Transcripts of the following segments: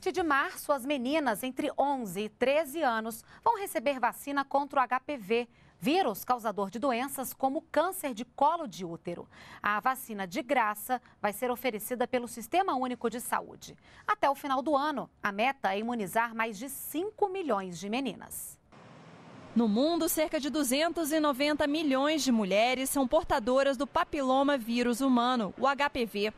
partir de março, as meninas entre 11 e 13 anos vão receber vacina contra o HPV, vírus causador de doenças como câncer de colo de útero. A vacina de graça vai ser oferecida pelo Sistema Único de Saúde. Até o final do ano, a meta é imunizar mais de 5 milhões de meninas. No mundo, cerca de 290 milhões de mulheres são portadoras do papiloma vírus humano, o HPV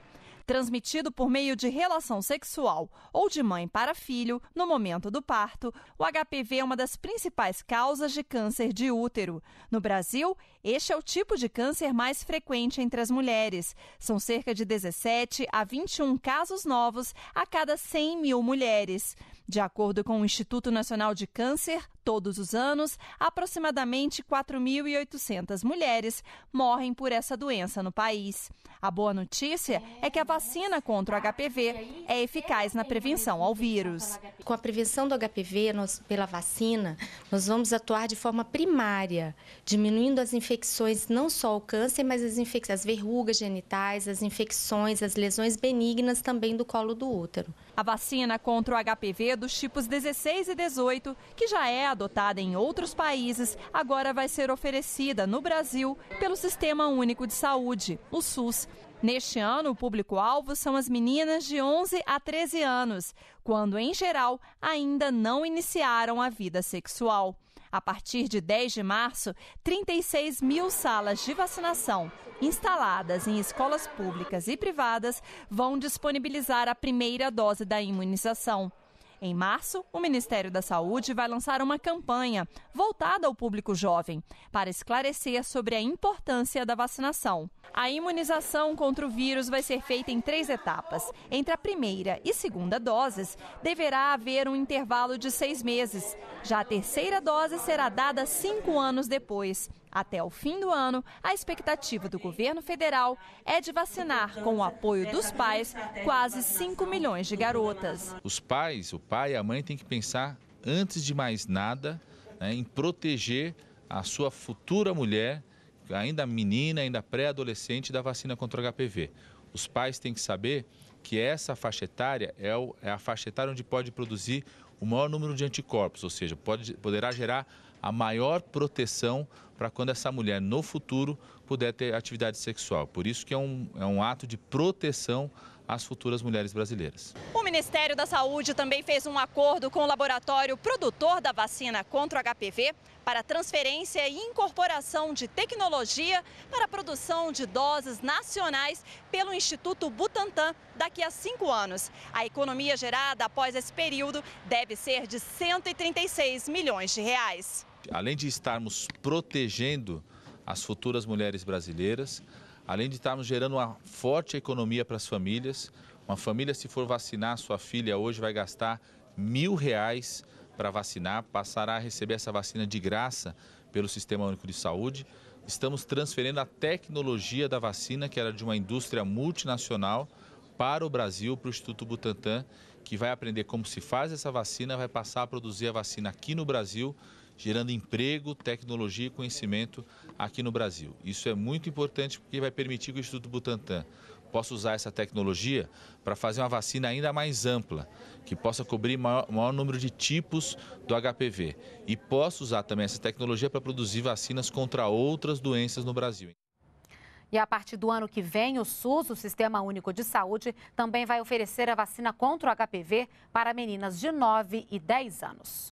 transmitido por meio de relação sexual ou de mãe para filho no momento do parto, o HPV é uma das principais causas de câncer de útero. No Brasil, este é o tipo de câncer mais frequente entre as mulheres. São cerca de 17 a 21 casos novos a cada 100 mil mulheres. De acordo com o Instituto Nacional de Câncer, Todos os anos, aproximadamente 4.800 mulheres morrem por essa doença no país. A boa notícia é que a vacina contra o HPV é eficaz na prevenção ao vírus. Com a prevenção do HPV nós, pela vacina, nós vamos atuar de forma primária, diminuindo as infecções, não só o câncer, mas as, as verrugas genitais, as infecções, as lesões benignas também do colo do útero. A vacina contra o HPV é dos tipos 16 e 18, que já é adotada em outros países, agora vai ser oferecida no Brasil pelo Sistema Único de Saúde, o SUS. Neste ano, o público-alvo são as meninas de 11 a 13 anos, quando, em geral, ainda não iniciaram a vida sexual. A partir de 10 de março, 36 mil salas de vacinação, instaladas em escolas públicas e privadas, vão disponibilizar a primeira dose da imunização. Em março, o Ministério da Saúde vai lançar uma campanha voltada ao público jovem para esclarecer sobre a importância da vacinação. A imunização contra o vírus vai ser feita em três etapas. Entre a primeira e segunda doses, deverá haver um intervalo de seis meses. Já a terceira dose será dada cinco anos depois. Até o fim do ano, a expectativa do governo federal é de vacinar, com o apoio dos pais, quase 5 milhões de garotas. Os pais, o pai e a mãe, têm que pensar, antes de mais nada, né, em proteger a sua futura mulher, ainda menina, ainda pré-adolescente, da vacina contra o HPV. Os pais têm que saber que essa faixa etária é, é a faixa etária onde pode produzir o maior número de anticorpos, ou seja, pode, poderá gerar a maior proteção para quando essa mulher no futuro puder ter atividade sexual. Por isso que é um, é um ato de proteção às futuras mulheres brasileiras. O Ministério da Saúde também fez um acordo com o laboratório produtor da vacina contra o HPV para transferência e incorporação de tecnologia para a produção de doses nacionais pelo Instituto Butantan daqui a cinco anos. A economia gerada após esse período deve ser de 136 milhões de reais. Além de estarmos protegendo as futuras mulheres brasileiras, Além de estarmos gerando uma forte economia para as famílias, uma família se for vacinar sua filha hoje vai gastar mil reais para vacinar, passará a receber essa vacina de graça pelo Sistema Único de Saúde. Estamos transferindo a tecnologia da vacina, que era de uma indústria multinacional, para o Brasil, para o Instituto Butantan, que vai aprender como se faz essa vacina, vai passar a produzir a vacina aqui no Brasil, gerando emprego, tecnologia e conhecimento aqui no Brasil. Isso é muito importante porque vai permitir que o Instituto Butantan possa usar essa tecnologia para fazer uma vacina ainda mais ampla, que possa cobrir maior, maior número de tipos do HPV e possa usar também essa tecnologia para produzir vacinas contra outras doenças no Brasil. E a partir do ano que vem, o SUS, o Sistema Único de Saúde, também vai oferecer a vacina contra o HPV para meninas de 9 e 10 anos.